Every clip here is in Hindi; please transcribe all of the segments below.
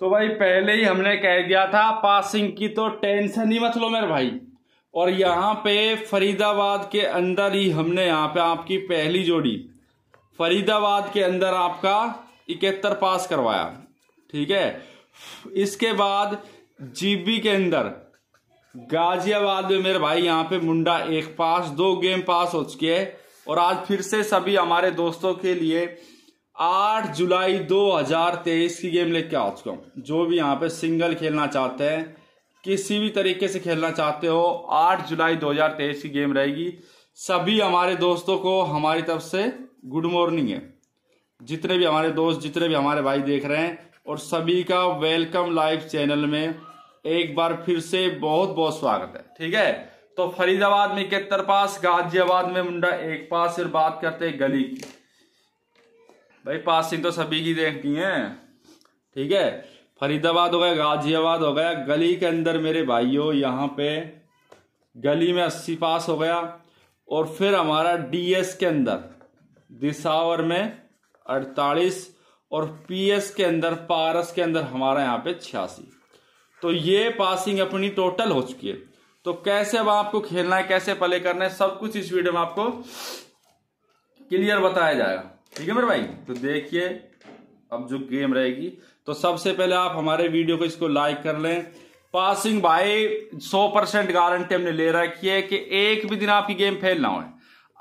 तो भाई पहले ही हमने कह दिया था पासिंग की तो टेंशन ही मत लो मेरे भाई और यहाँ पे फरीदाबाद के अंदर ही हमने यहाँ पे आपकी पहली जोड़ी फरीदाबाद के अंदर आपका इकहत्तर पास करवाया ठीक है इसके बाद जीबी के अंदर गाजियाबाद में मेरे भाई यहाँ पे मुंडा एक पास दो गेम पास हो चुके हैं और आज फिर से सभी हमारे दोस्तों के लिए आठ जुलाई 2023 की गेम लेके आ चुका हूँ जो भी यहाँ पे सिंगल खेलना चाहते हैं किसी भी तरीके से खेलना चाहते हो आठ जुलाई 2023 की गेम रहेगी सभी हमारे दोस्तों को हमारी तरफ से गुड मॉर्निंग है जितने भी हमारे दोस्त जितने भी हमारे भाई देख रहे हैं और सभी का वेलकम लाइव चैनल में एक बार फिर से बहुत बहुत स्वागत है ठीक है तो फरीदाबाद में इकहत्तर पास गाजियाबाद में मुंडा एक पास फिर बात करते हैं गली की भाई पासिंग तो सभी की देखती हैं ठीक है फरीदाबाद हो गया गाजियाबाद हो गया गली के अंदर मेरे भाइयों यहाँ पे गली में अस्सी पास हो गया और फिर हमारा डीएस के अंदर दिसावर में अड़तालीस और पीएस के अंदर पारस के अंदर हमारा यहाँ पे छियासी तो ये पासिंग अपनी टोटल हो चुकी है तो कैसे अब आपको खेलना है कैसे प्ले करना है सब कुछ इस वीडियो में आपको क्लियर बताया जाएगा ठीक है मेरे भाई तो देखिए अब जो गेम रहेगी तो सबसे पहले आप हमारे वीडियो को इसको लाइक कर लें पासिंग भाई 100 परसेंट गारंटी हमने ले रखी है कि एक भी दिन आपकी गेम फेल ना हो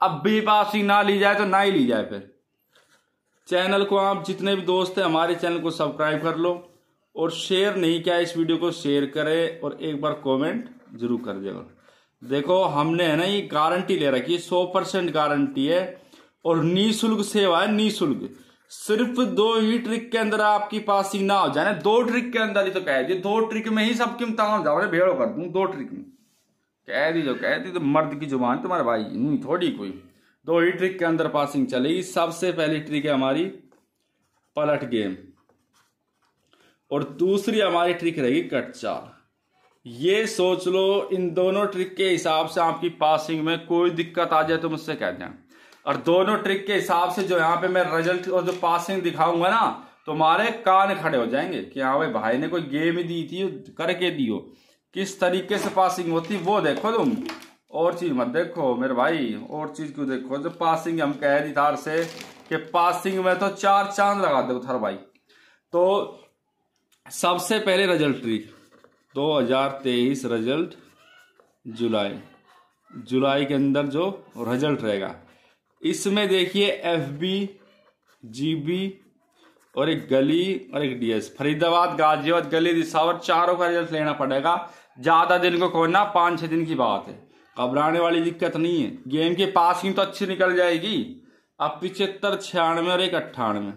अब भी पासिंग ना ली जाए तो ना ही ली जाए फिर चैनल को आप जितने भी दोस्त हैं हमारे चैनल को सब्सक्राइब कर लो और शेयर नहीं किया इस वीडियो को शेयर करें और एक बार कमेंट जरूर कर देगा देखो हमने है ना ये गारंटी ले रखी है सौ परसेंट गारंटी है और निःशुल्क सेवा है निःशुल्क सिर्फ दो ही ट्रिक के अंदर आपकी पासिंग ना हो जाए दो ट्रिक के अंदर ही तो कह दिए दो ट्रिक में ही किमता हो जाओ भेड़ो कर दू दो ट्रिक में कह दी जो कह दी तो मर्द की जुबान तो तुम्हारे भाई नहीं थोड़ी कोई दो ही ट्रिक के अंदर पासिंग चलेगी सबसे पहली ट्रिक है हमारी पलट गेम और दूसरी हमारी ट्रिक रहेगी कटचा ये सोच लो इन दोनों ट्रिक के हिसाब से आपकी पासिंग में कोई दिक्कत आ जाए तो मुझसे कह दें और दोनों ट्रिक के हिसाब से जो यहाँ पे मैं रिजल्ट और जो पासिंग दिखाऊंगा ना तुम्हारे तो कान खड़े हो जाएंगे कि हाँ भाई भाई ने कोई गेम ही दी थी करके दियो किस तरीके से पासिंग होती वो देखो तुम और चीज मत देखो मेरे भाई और चीज क्यों देखो जो पासिंग हम कह रही थार से कि पासिंग में तो चार चांद लगा दो थर भाई तो सबसे पहले रिजल्ट ट्रिक दो रिजल्ट जुलाई जुलाई के अंदर जो रिजल्ट रहेगा इसमें देखिए एफ बी जी बी और एक गली और एक डीएस फरीदाबाद गाजियाबाद गली रिसावर चारों का रिजल्ट लेना पड़ेगा ज़्यादा दिन को खोना पांच छह दिन की बात है घबराने वाली दिक्कत नहीं है गेम की पासिंग तो अच्छी निकल जाएगी अब पिछहत्तर छियानवे और एक अट्ठानवे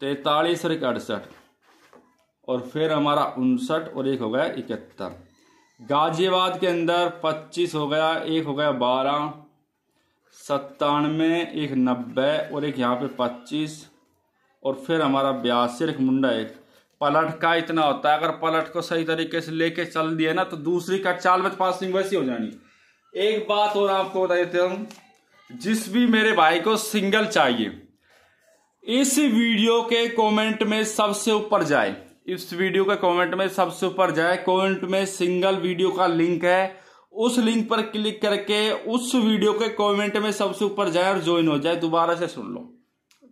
तैतालीस और एक अड़सठ और फिर हमारा उनसठ और एक हो गया इकहत्तर गाजियाबाद के अंदर पच्चीस हो गया एक हो गया बारह सत्तानवे एक नब्बे और एक यहाँ पे पच्चीस और फिर हमारा ब्यासी एक मुंडा एक पलट का इतना होता है अगर पलट को सही तरीके से लेके चल दिया ना तो दूसरी का चाल में पासिंग वैसी हो जानी एक बात और आपको बता देते हूँ जिस भी मेरे भाई को सिंगल चाहिए इस वीडियो के कमेंट में सबसे ऊपर जाए इस वीडियो के कमेंट में सबसे ऊपर जाए कमेंट में सिंगल वीडियो का लिंक है उस लिंक पर क्लिक करके उस वीडियो के कमेंट में सबसे ऊपर जाए और ज्वाइन हो जाए दोबारा से सुन लो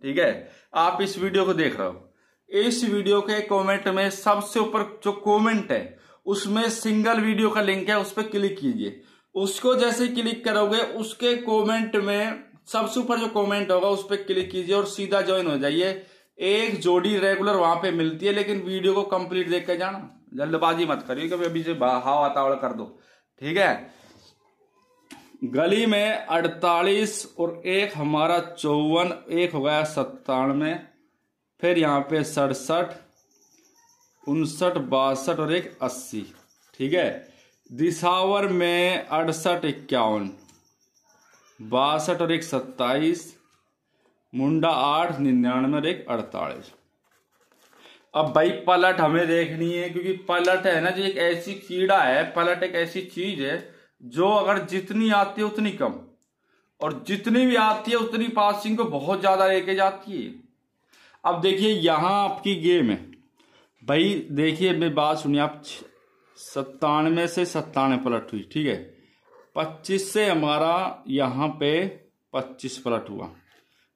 ठीक है आप इस वीडियो को देख रहे हो इस वीडियो के कमेंट में सबसे ऊपर जो कमेंट है उसमें सिंगल वीडियो का लिंक है उस पर क्लिक कीजिए उसको जैसे क्लिक करोगे उसके कॉमेंट में सबसे ऊपर जो कॉमेंट होगा उस पर क्लिक कीजिए और सीधा ज्वाइन हो जाइए एक जोड़ी रेगुलर वहां पे मिलती है लेकिन वीडियो को कंप्लीट देख के जाना जल्दबाजी मत करिए क्योंकि अभी से हाव वातावरण कर दो ठीक है गली में अड़तालीस और एक हमारा चौवन एक हो गया सत्तानवे फिर यहाँ पे सड़सठ उनसठ बासठ और एक अस्सी ठीक है दिसावर में अड़सठ इक्यावन बासठ और एक सत्ताईस मुंडा आठ निन्यानवे एक अड़तालीस अब भाई पलट हमें देखनी है क्योंकि पलट है ना जो एक ऐसी कीड़ा है पलट एक ऐसी चीज है जो अगर जितनी आती है उतनी कम और जितनी भी आती है उतनी पासिंग को बहुत ज्यादा लेके जाती है अब देखिए यहां आपकी गेम है भाई देखिए मैं बात सुनिए आप सत्तानवे से सत्तानवे पलट हुई ठीक है पच्चीस से हमारा यहां पे पच्चीस पलट हुआ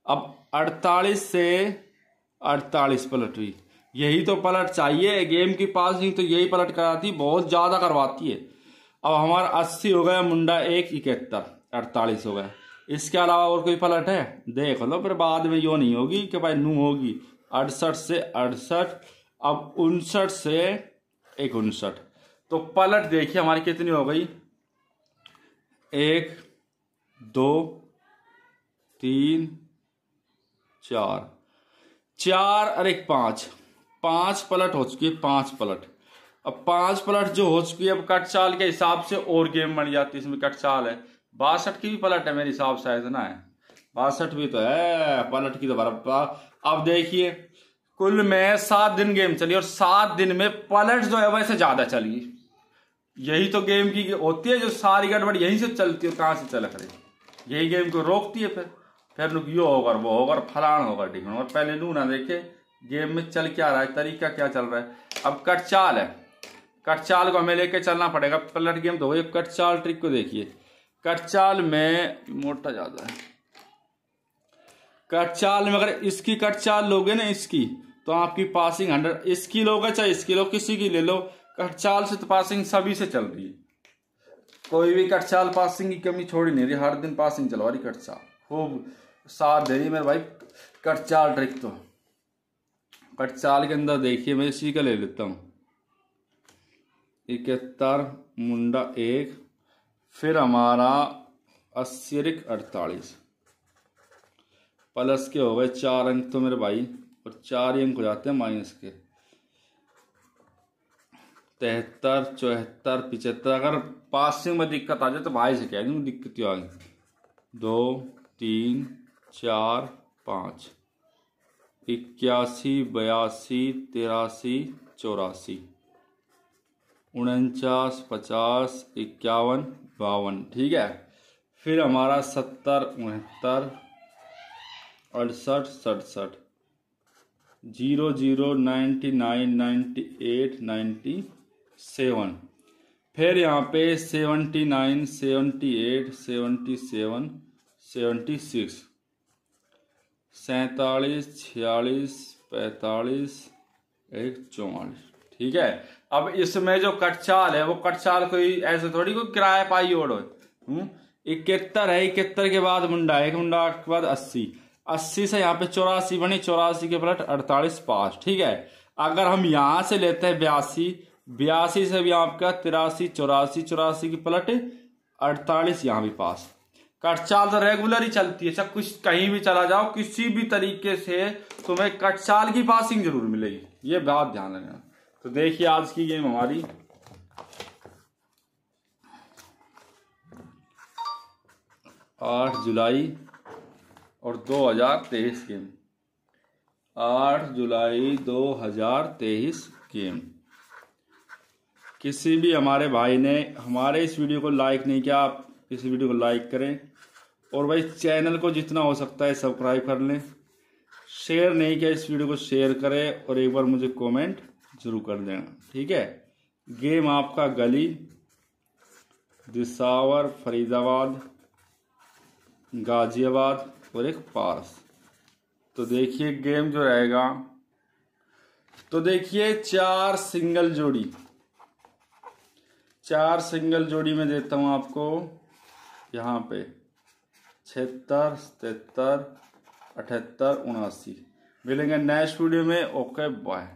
अब 48 से 48 पलट हुई यही तो पलट चाहिए गेम की पास नहीं तो यही पलट कराती बहुत ज़्यादा करवाती है अब हमारा अस्सी हो गया मुंडा एक इकहत्तर अड़तालीस हो गया इसके अलावा और कोई पलट है देख लो फिर बाद में यो नहीं होगी कि भाई नू होगी अड़सठ से अड़सठ अब उनसठ से एक उनसठ तो पलट देखिए हमारी कितनी हो गई एक दो तीन चार चार और एक पांच पांच पलट हो चुकी है पांच पलट अब पांच पलट जो हो चुकी है अब कट चाल के हिसाब से और गेम बन जाती है इसमें कट चाल है बासठ की भी पलट है मेरे हिसाब से इतना है बासठ भी तो है पलट की तो अब देखिए कुल में सात दिन गेम चली और सात दिन में पलट जो है वैसे ज़्यादा चली यही तो गेम की होती है जो सारी गड़बड़ यहीं से चलती है कहां से चल करेगी यही गेम को रोकती है फिर फिर लुक यो होगा वो होगा फलान होगा ढिकन और पहले लू ना देखे गेम में चल क्या रहा है तरीका क्या चल रहा है अब कट चाल है कट चाल को हमें लेके चलना पड़ेगा पलट गेम तो वही कट चाल ट्रिक को देखिए कट चाल में मोटा ज़्यादा है कट चाल में अगर इसकी कट चाल लोगे ना इसकी तो आपकी पासिंग हंड्रेड इसकी लोगे चाहे इसकी लो किसी की ले लो कट चाल से तो पासिंग सभी से चल रही है कोई भी कट चाल पासिंग की कमी छोड़ी नहीं रही हर दिन पासिंग चलवा रही कट चाल खूब साथ दे रही मेरे भाई कट चाल ट्रिक तो कट चाल के अंदर देखिए मैं इसी का ले लेता हूँ इकहत्तर मुंडा एक फिर हमारा अस्सी अड़तालीस प्लस के हो गए चार अंक तो मेरे भाई और चार ही अंक हो जाते हैं माइनस के तिहत्तर चौहत्तर पिचहत्तर अगर पासिंग में दिक्कत आ जाए तो भाई से कह दूँ दिक्कत क्यों आ गई दो तीन चार पाँच इक्यासी बयासी तिरासी चौरासी उनचास पचास इक्यावन बावन ठीक है फिर हमारा सत्तर उनहत्तर अड़सठ सड़सठ zero zero ninety nine ninety eight ninety seven फिर यहाँ पे seventy nine seventy eight seventy seven seventy six सैतालीस छियालीस पैंतालीस एक चौवालीस ठीक है अब इसमें जो कटचाल है वो कटचाल कोई ऐसे थोड़ी कोई किराया पाई और हम्म? इकहत्तर है इकहत्तर के बाद मुंडा एक मुंडा के बाद अस्सी अस्सी से यहाँ पे चौरासी बने चौरासी के पलट अड़तालीस पास ठीक है अगर हम यहाँ से लेते हैं बयासी बयासी से भी आपका तिरासी चौरासी चौरासी की पलट अड़तालीस यहाँ भी पास कट चाल तो रेगुलर ही चलती है सब कुछ कहीं भी चला जाओ किसी भी तरीके से तुम्हें कट चाल की पासिंग जरूर मिलेगी ये बात ध्यान रखना तो देखिए आज की गेम हमारी आठ जुलाई और दो हजार तेईस गेम आठ जुलाई दो हजार तेईस गेम किसी भी हमारे भाई ने हमारे इस वीडियो को लाइक नहीं किया आप इस वीडियो को लाइक करें और भाई चैनल को जितना हो सकता है सब्सक्राइब कर लें शेयर नहीं किया इस वीडियो को शेयर करें और एक बार मुझे कमेंट जरूर कर देना ठीक है गेम आपका गली दिसावर फरीदाबाद गाजियाबाद और एक पारस तो देखिए गेम जो रहेगा तो देखिए चार सिंगल जोड़ी चार सिंगल जोड़ी में देता हूं आपको यहां पे छिहत्तर सतहत्तर अठहत्तर उनासी मिलेंगे नेक्स्ट वीडियो में ओके बाय